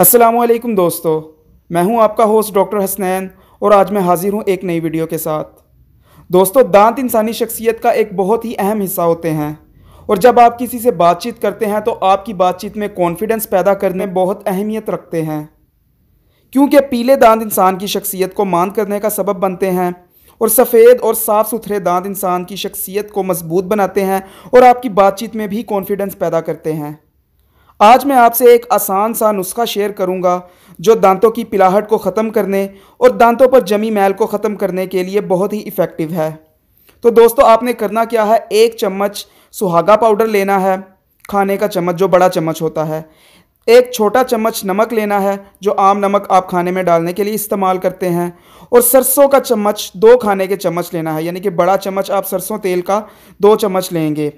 असलम दोस्तों मैं हूं आपका होस्ट डॉक्टर हसनैन और आज मैं हाजिर हूं एक नई वीडियो के साथ दोस्तों दांत इंसानी शख्सियत का एक बहुत ही अहम हिस्सा होते हैं और जब आप किसी से बातचीत करते हैं तो आपकी बातचीत में कॉन्फिडेंस पैदा करने बहुत अहमियत रखते हैं क्योंकि पीले दांत इंसान की शख्सियत को मान करने का सबब बनते हैं और सफ़ेद और साफ़ सुथरे दांत इंसान की शख्सियत को मजबूत बनाते हैं और आपकी बातचीत में भी कॉन्फिडेंस पैदा करते हैं आज मैं आपसे एक आसान सा नुस्खा शेयर करूंगा जो दांतों की पिलाहट को ख़त्म करने और दांतों पर जमी मैल को ख़त्म करने के लिए बहुत ही इफ़ेक्टिव है तो दोस्तों आपने करना क्या है एक चम्मच सुहागा पाउडर लेना है खाने का चम्मच जो बड़ा चम्मच होता है एक छोटा चम्मच नमक लेना है जो आम नमक आप खाने में डालने के लिए इस्तेमाल करते हैं और सरसों का चम्मच दो खाने के चम्मच लेना है यानी कि बड़ा चम्मच आप सरसों तेल का दो चम्मच लेंगे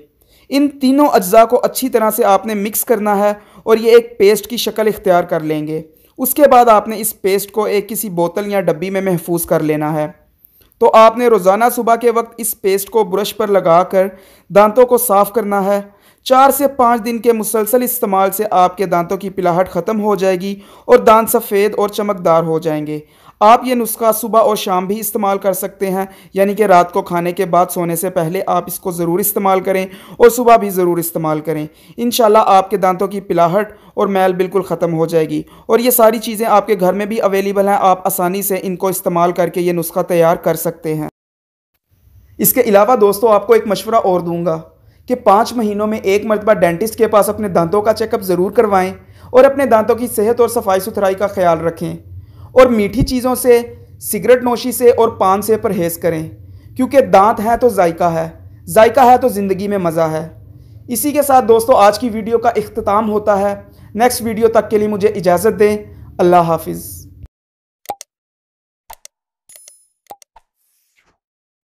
इन तीनों अज्जा को अच्छी तरह से आपने मिक्स करना है और ये एक पेस्ट की शक्ल इख्तियार कर लेंगे उसके बाद आपने इस पेस्ट को एक किसी बोतल या डब्बी में महफूज कर लेना है तो आपने रोज़ाना सुबह के वक्त इस पेस्ट को ब्रश पर लगा कर दांतों को साफ़ करना है चार से पाँच दिन के मुसलसल इस्तेमाल से आपके दांतों की पिलाहट ख़त्म हो जाएगी और दांत सफ़ेद और चमकदार हो जाएंगे आप ये नुस्खा सुबह और शाम भी इस्तेमाल कर सकते हैं यानी कि रात को खाने के बाद सोने से पहले आप इसको ज़रूर इस्तेमाल करें और सुबह भी ज़रूर इस्तेमाल करें इन आपके दांतों की पिलाहट और मैल बिल्कुल ख़त्म हो जाएगी और ये सारी चीज़ें आपके घर में भी अवेलेबल हैं आप आसानी से इनको इस्तेमाल करके ये नुस्खा तैयार कर सकते हैं इसके अलावा दोस्तों आपको एक मशवरा और दूंगा कि पाँच महीनों में एक मरतबा डेंटिस्ट के पास अपने दांतों का चेकअप ज़रूर करवाएं और अपने दांतों की सेहत और सफाई सुथराई का ख्याल रखें और मीठी चीज़ों से सिगरेट नोशी से और पान से परहेज़ करें क्योंकि दांत है तो जायका है जायका है तो ज़िंदगी में मज़ा है इसी के साथ दोस्तों आज की वीडियो का अख्ताम होता है नेक्स्ट वीडियो तक के लिए मुझे इजाज़त दें अल्लाह हाफिज़